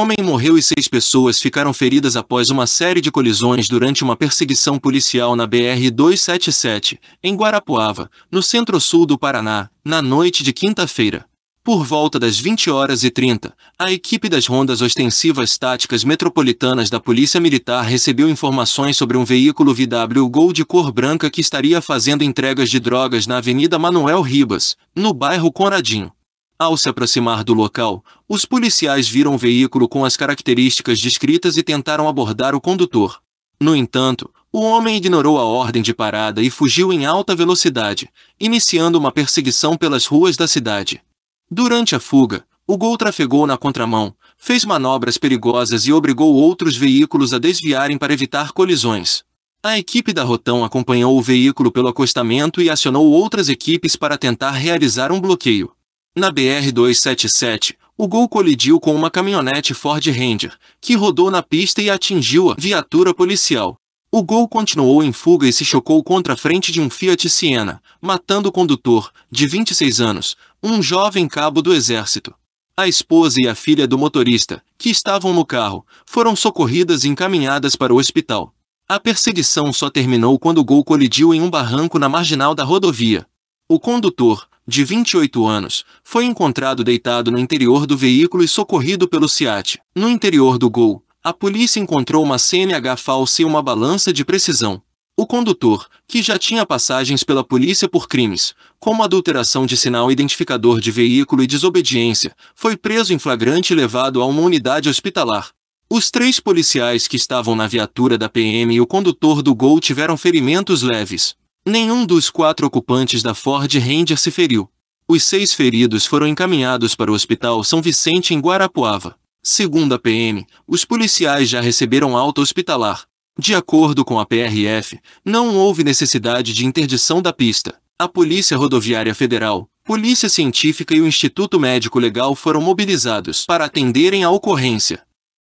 homem morreu e seis pessoas ficaram feridas após uma série de colisões durante uma perseguição policial na BR-277, em Guarapuava, no centro-sul do Paraná, na noite de quinta-feira. Por volta das 20 horas e 30, a equipe das rondas ostensivas táticas metropolitanas da Polícia Militar recebeu informações sobre um veículo VW Gol de cor branca que estaria fazendo entregas de drogas na Avenida Manuel Ribas, no bairro Conradinho. Ao se aproximar do local, os policiais viram o veículo com as características descritas e tentaram abordar o condutor. No entanto, o homem ignorou a ordem de parada e fugiu em alta velocidade, iniciando uma perseguição pelas ruas da cidade. Durante a fuga, o Gol trafegou na contramão, fez manobras perigosas e obrigou outros veículos a desviarem para evitar colisões. A equipe da Rotão acompanhou o veículo pelo acostamento e acionou outras equipes para tentar realizar um bloqueio. Na BR-277, o gol colidiu com uma caminhonete Ford Ranger, que rodou na pista e atingiu a viatura policial. O gol continuou em fuga e se chocou contra a frente de um Fiat Siena, matando o condutor, de 26 anos, um jovem cabo do exército. A esposa e a filha do motorista, que estavam no carro, foram socorridas e encaminhadas para o hospital. A perseguição só terminou quando o gol colidiu em um barranco na marginal da rodovia. O condutor, de 28 anos, foi encontrado deitado no interior do veículo e socorrido pelo SIAT. No interior do Gol, a polícia encontrou uma CNH falsa e uma balança de precisão. O condutor, que já tinha passagens pela polícia por crimes, como adulteração de sinal identificador de veículo e desobediência, foi preso em flagrante e levado a uma unidade hospitalar. Os três policiais que estavam na viatura da PM e o condutor do Gol tiveram ferimentos leves. Nenhum dos quatro ocupantes da Ford Ranger se feriu. Os seis feridos foram encaminhados para o Hospital São Vicente em Guarapuava. Segundo a PM, os policiais já receberam alta hospitalar. De acordo com a PRF, não houve necessidade de interdição da pista. A Polícia Rodoviária Federal, Polícia Científica e o Instituto Médico Legal foram mobilizados para atenderem à ocorrência.